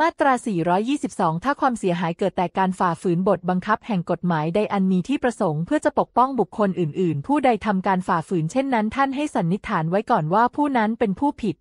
มาตรา 422 ถ้าความเสียหายเกิดแต่การฝ่าฝืนบทบังคับแห่งกฎหมายใดอันมีที่ประสงค์เพื่อจะปกป้องบุคคลอื่น ๆ ผู้ใดทำการฝ่าฝืนเช่นนั้นท่านให้สันนิษฐานไว้ก่อนว่าผู้นั้นเป็นผู้ผิด